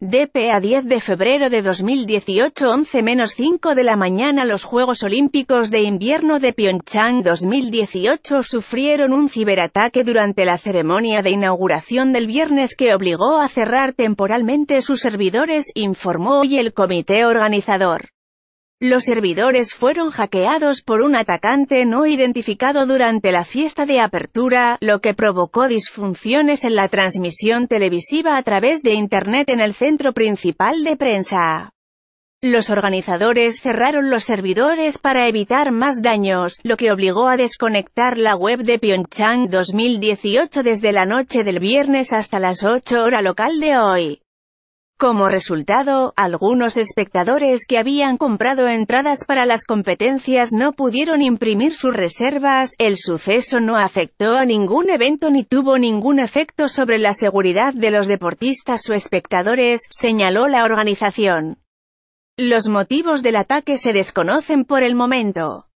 DP a 10 de febrero de 2018 11 menos 5 de la mañana Los Juegos Olímpicos de Invierno de Pyeongchang 2018 sufrieron un ciberataque durante la ceremonia de inauguración del viernes que obligó a cerrar temporalmente sus servidores, informó hoy el comité organizador. Los servidores fueron hackeados por un atacante no identificado durante la fiesta de apertura, lo que provocó disfunciones en la transmisión televisiva a través de Internet en el centro principal de prensa. Los organizadores cerraron los servidores para evitar más daños, lo que obligó a desconectar la web de Pyeongchang 2018 desde la noche del viernes hasta las 8 hora local de hoy. Como resultado, algunos espectadores que habían comprado entradas para las competencias no pudieron imprimir sus reservas, el suceso no afectó a ningún evento ni tuvo ningún efecto sobre la seguridad de los deportistas o espectadores, señaló la organización. Los motivos del ataque se desconocen por el momento.